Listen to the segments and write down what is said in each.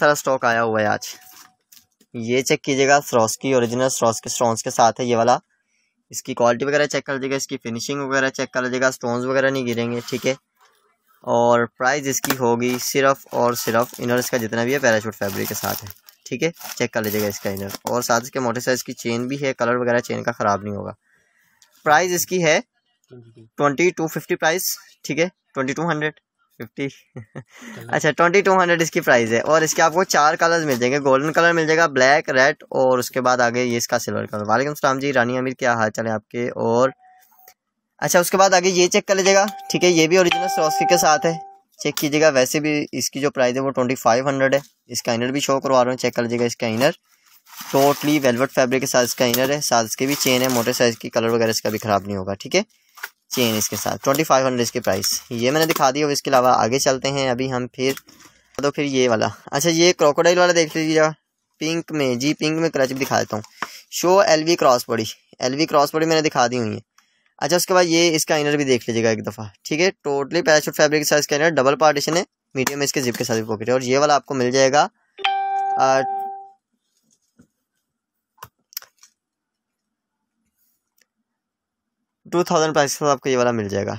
सारा स्टॉक आया हुआ है आज ये चेक कीजिएगा की ओरिजिनल के स्टोन्स के साथ है ये वाला इसकी क्वालिटी वगैरह चेक कर लीजिएगा इसकी फिनिशिंग वगैरह चेक कर लीजिएगा स्टोन्स वगैरह नहीं गिरेंगे ठीक है और प्राइस इसकी होगी सिर्फ और सिर्फ इनर इसका जितना भी है पैराशूट फैब्रिक के साथ है ठीक है चेक कर लीजिएगा इसका इनर और साथ इसके मोटे साइज़ की चेन भी है कलर वगैरह चेन का ख़राब नहीं होगा प्राइस इसकी है ट्वेंटी टू फिफ्टी प्राइस ठीक है ट्वेंटी टू हंड्रेड फिफ्टी अच्छा ट्वेंटी टू हंड्रेड इसकी प्राइस है और इसके आपको चार कलर्स मिल जाएंगे गोल्डन कलर मिल जाएगा ब्लैक रेड और उसके बाद आगे ये इसका सिल्वर कलर वालेकुम सलाम जी रानी अमीर क्या हाल चाल है आपके और अच्छा उसके बाद आगे ये चेक कर लीजिएगा ठीक है ये भी ओरिजिनल सॉस्की के साथ है चेक कीजिएगा वैसे भी इसकी जो प्राइस है वो ट्वेंटी फाइव हंड्रेड है इसका इनर भी शो करवा रहा हूँ चेक कर लीजिएगा इसका इनर टोटली वेलवेट फैब्रिक के साथ इसका इनर है साथ इसके भी चेन है मोटर साइज की कलर वगैरह इसका भी खराब नहीं होगा ठीक है चेन इसके साथ ट्वेंटी फाइव हंड्रेड इसकी प्राइस ये मैंने दिखा दी और इसके अलावा आगे चलते हैं अभी हम फिर तो फिर ये वाला अच्छा ये क्रोकोडाइल वाला देख लीजिए पिंक में जी पिंक में क्रच भी दिखा देता हूँ show L V cross body L V cross body मैंने दिखा दी हुई है अच्छा उसके बाद ये इसका इनर भी देख लीजिएगा एक दफ़ा ठीक है टोटली पैराशूट फैब्रिक साइज का इनर डबल पार्टीशन है मीडियम इसके जिप के साथ भी पॉकेट है और ये वाला आपको मिल जाएगा टू थाउजेंड प्राइस के साथ आपको ये वाला मिल जाएगा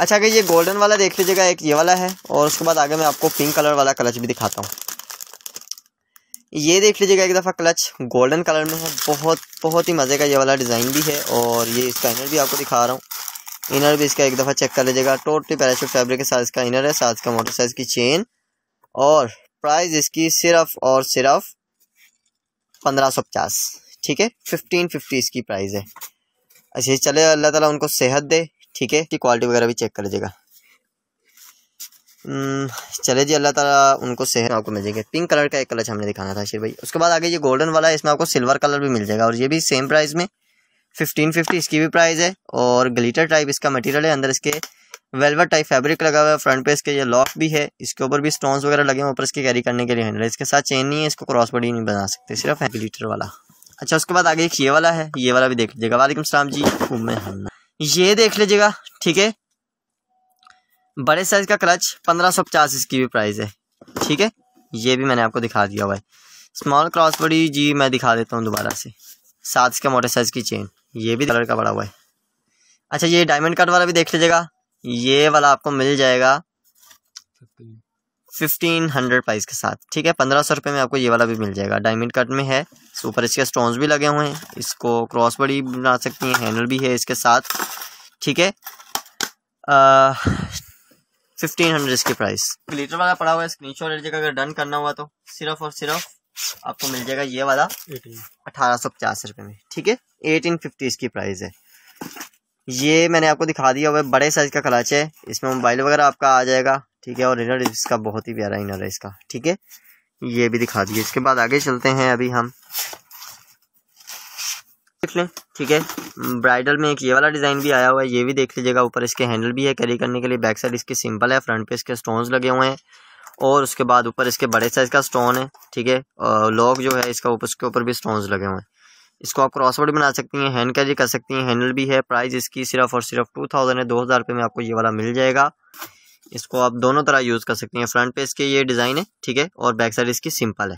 अच्छा अगर ये गोल्डन वाला देख लीजिएगा एक ये वाला है और उसके बाद आगे मैं आपको पिंक कलर वाला क्लच भी दिखाता हूँ ये देख लीजिएगा एक दफ़ा क्लच गोल्डन कलर में है बहुत बहुत ही मज़े का ये वाला डिज़ाइन भी है और ये इसका इनर भी आपको दिखा रहा हूँ इनर भी इसका एक दफ़ा चेक कर लीजिएगा टोटली पैराशूट फैब्रिक के साथ इसका इनर है साथ का मोटर साइज की चेन और प्राइस इसकी सिर्फ और सिर्फ पंद्रह सौ पचास ठीक है फिफ्टीन फिफ्टी इसकी प्राइस है अच्छा चले अल्लाह ताला उनको सेहत दे ठीक है कि क्वालिटी वगैरह भी चेक कर लीजिएगा हम्म, चले जी अल्लाह ताला उनको सेहत आपको मिल जाएगी पिंक कलर का एक कलर हमने दिखाना था शेर भाई उसके बाद आगे ये गोल्डन वाला है इसमें आपको सिल्वर कलर भी मिल जाएगा और ये भी सेम प्राइस में फिफ्टीन फिफ्टी इसकी भी प्राइस है और ग्लीटर टाइप इसका मटीरियल है अंदर इसके वेलवेट टाइप फैब्रिक लगा हुआ है फ्रंट पे इसके ये लॉक भी है इसके ऊपर भी स्टोन्स वगैरह लगे हैं ऊपर इसके कैरी करने के लिए हैंडल इसके साथ चेन नहीं है इसको क्रॉस बॉडी नहीं बना सकते सिर्फ ग्लिटर वाला अच्छा उसके बाद आगे एक ये वाला है ये वाला भी देख लीजिएगा वालेकुम सलाम जी हन्ना ये देख लीजिएगा ठीक है बड़े साइज का क्लच पंद्रह सौ पचास इसकी भी प्राइस है ठीक है ये भी मैंने आपको दिखा दिया भाई स्मॉल क्रॉस बड़ी जी मैं दिखा देता हूँ दोबारा से साथ इसका मोटर साइज की चेन ये भी कलर का बड़ा हुआ है अच्छा ये डायमंड कट वाला भी देख लीजिएगा ये वाला आपको मिल जाएगा फिफ्टीन हंड्रेड प्राइस के साथ ठीक है पंद्रह सौ रुपये में आपको ये वाला भी मिल जाएगा डायमंड कट में है ऊपर इसके स्टोन्स भी लगे हुए हैं इसको क्रॉस बड़ी बना सकती हैं हैंडल भी है इसके साथ ठीक है फिफ्टीन हंड्रेड इसकी प्राइस ग्लिटर वाला पड़ा हुआ है स्क्रीन शॉट जगह अगर डन करना हुआ तो सिर्फ और सिर्फ आपको मिल जाएगा ये वाला अठारह सौ पचास रुपये में ठीक है एटीन फिफ्टी इसकी प्राइस है ये मैंने आपको दिखा दिया हुआ है बड़े साइज़ का कलाच है इसमें मोबाइल वगैरह आपका आ जाएगा ठीक है और इनर इसका बहुत ही प्यारा इनर है इसका ठीक है ये भी दिखा दिए इसके बाद आगे चलते हैं अभी हम देख लें ठीक है ब्राइडल में एक ये वाला डिज़ाइन भी आया हुआ है ये भी देख लीजिएगा ऊपर इसके हैंडल भी है कैरी करने के लिए बैक साइड इसके सिंपल है फ्रंट पे इसके स्टोन्स लगे हुए हैं और उसके बाद ऊपर इसके बड़े साइज़ का स्टोन है ठीक है लॉक जो है इसका ऊपर उसके ऊपर भी स्टोन्स लगे हुए हैं इसको आप क्रॉसवर्ड बना सकती हैं हैंड कैरी कर सकती हैं हैंडल भी है प्राइस इसकी सिर्फ और सिर्फ टू थाउजेंड है दो हज़ार रुपये में आपको ये वाला मिल जाएगा इसको आप दोनों तरह यूज़ कर सकते हैं फ्रंट पे इसके ये डिज़ाइन है ठीक है और बैक साइड इसकी सिंपल है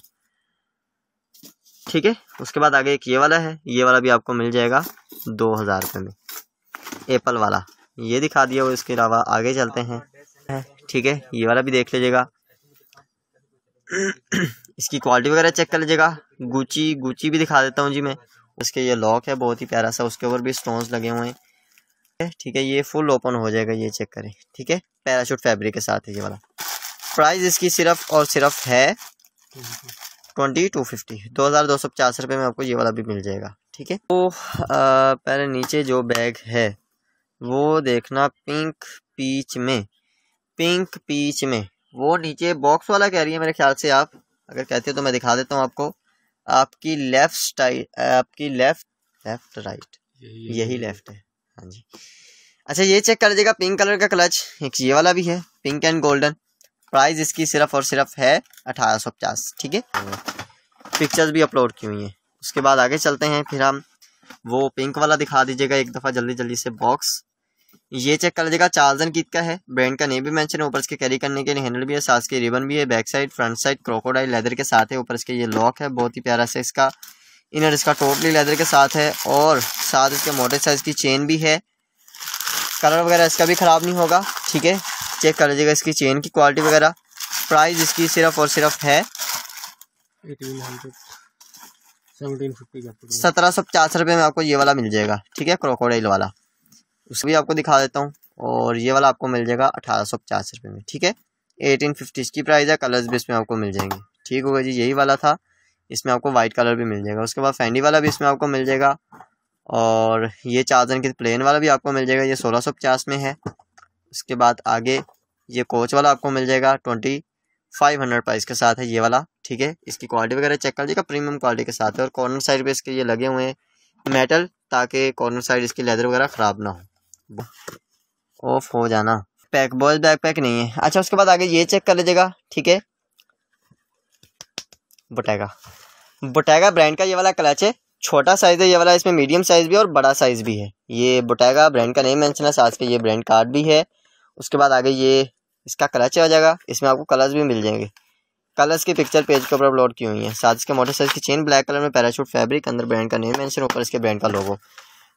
ठीक है उसके बाद आगे एक ये वाला है ये वाला भी आपको मिल जाएगा दो हज़ार रुपये में एप्पल वाला ये दिखा दिया वो इसके अलावा आगे चलते हैं ठीक है ये वाला भी देख लीजिएगा इसकी क्वालिटी वगैरह चेक कर लीजिएगा गुची गुची भी दिखा देता हूँ जी मैं उसके ये लॉक है बहुत ही प्यारा सा उसके ऊपर भी स्टोन्स लगे हुए हैं है ठीक है ये फुल ओपन हो जाएगा ये चेक करें ठीक है पैराशूट फैब्रिक के साथ है ये वाला प्राइस इसकी सिर्फ और सिर्फ है ट्वेंटी टू फिफ्टी दो हज़ार दो सौ पचास रुपये में आपको ये वाला भी मिल जाएगा ठीक है तो पहले नीचे जो बैग है वो देखना पिंक पीच में पिंक पीच में वो नीचे बॉक्स वाला कह रही है मेरे ख्याल से आप अगर कहते हो तो मैं दिखा देता हूँ आपको आपकी लेफ्ट आपकी लेफ्ट लेफ्ट राइट यही लेफ्ट है हाँ जी अच्छा ये चेक कर लीजिएगा पिंक कलर का क्लच एक ये वाला भी है पिंक एंड गोल्डन प्राइस इसकी सिर्फ और सिर्फ है अठारह सौ पचास ठीक है पिक्चर्स भी अपलोड की हुई हैं उसके बाद आगे चलते हैं फिर हम वो पिंक वाला दिखा दीजिएगा एक दफ़ा जल्दी जल्दी से बॉक्स ये चेक कर लीजिएगा चार्जन कित का है ब्रांड का नेम भी मैंशन है ऊपर इसके कैरी करने के लिए हैंडल भी है सास के रिबन भी है back side front side crocodile leather के साथ है ऊपर इसके ये लॉक है बहुत ही प्यारा सा इसका इनर इसका टोटली लेदर के साथ है और साथ इसके मोटे साइज़ की चेन भी है कलर वगैरह इसका भी ख़राब नहीं होगा ठीक है चेक कर लीजिएगा इसकी चेन की क्वालिटी वगैरह प्राइस इसकी सिर्फ और सिर्फ है सत्रह सौ पचास रुपये में आपको ये वाला मिल जाएगा ठीक है क्रोकोडाइल वाला उसको भी आपको दिखा देता हूँ और ये वाला आपको मिल जाएगा अठारह सौ पचास रुपये में ठीक है एटीन फिफ्टी इसकी प्राइस है कलर्स भी इसमें आपको मिल जाएंगे ठीक होगा जी यही वाला था इसमें आपको वाइट कलर भी मिल जाएगा उसके बाद फैंडी वाला भी इसमें आपको मिल जाएगा और ये चार्जर के प्लेन वाला भी आपको मिल जाएगा ये सोलह सौ पचास में है उसके बाद आगे ये कोच वाला आपको मिल जाएगा ट्वेंटी फाइव हंड्रेड प्राइस के साथ है ये वाला ठीक है इसकी क्वालिटी वगैरह चेक कर लीजिएगा प्रीमियम क्वालिटी के साथ है और कॉर्नर साइड पे इसके ये लगे हुए हैं मेटल ताकि कॉर्नर साइड इसकी लेदर वगैरह ख़राब ना हो ऑफ हो जाना पैक बॉयज बैक पैक नहीं है अच्छा उसके बाद आगे ये चेक कर लीजिएगा ठीक है बोटेगा बोटेगा ब्रांड का ये वाला क्लच है छोटा साइज़ है ये वाला इसमें मीडियम साइज़ भी और बड़ा साइज़ भी है ये बोटेगा ब्रांड का नहीं मैंशन है साथ के ये ब्रांड कार्ड भी है उसके बाद आगे ये इसका क्लच हो जाएगा इसमें आपको कलर्स भी मिल जाएंगे कलर्स की पिक्चर पेज के ऊपर अपलोड की हुई है साथ इसके साइज की चेन ब्लैक कलर में पैराशूट फैब्रिक अंदर ब्रांड का नेम मेंशन ऊपर इसके ब्रांड का लोगो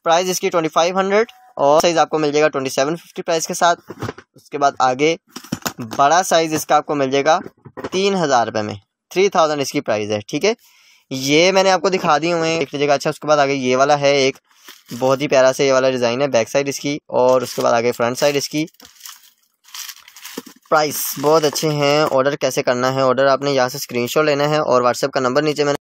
प्राइस इसकी ट्वेंटी फाइव हंड्रेड और साइज़ आपको मिल जाएगा ट्वेंटी सेवन फिफ्टी प्राइस के साथ उसके बाद आगे बड़ा साइज़ इसका आपको मिल जाएगा तीन हज़ार रुपये में थ्री थाउजेंड इसकी प्राइस है ठीक है ये मैंने आपको दिखा दी हुए एक जगह अच्छा उसके बाद आगे ये वाला है एक बहुत ही प्यारा से ये वाला डिज़ाइन है बैक साइड इसकी और उसके बाद आगे फ्रंट साइड इसकी प्राइस बहुत अच्छे हैं ऑर्डर कैसे करना है ऑर्डर आपने यहाँ से स्क्रीनशॉट लेना है और व्हाट्सएप का नंबर नीचे मैंने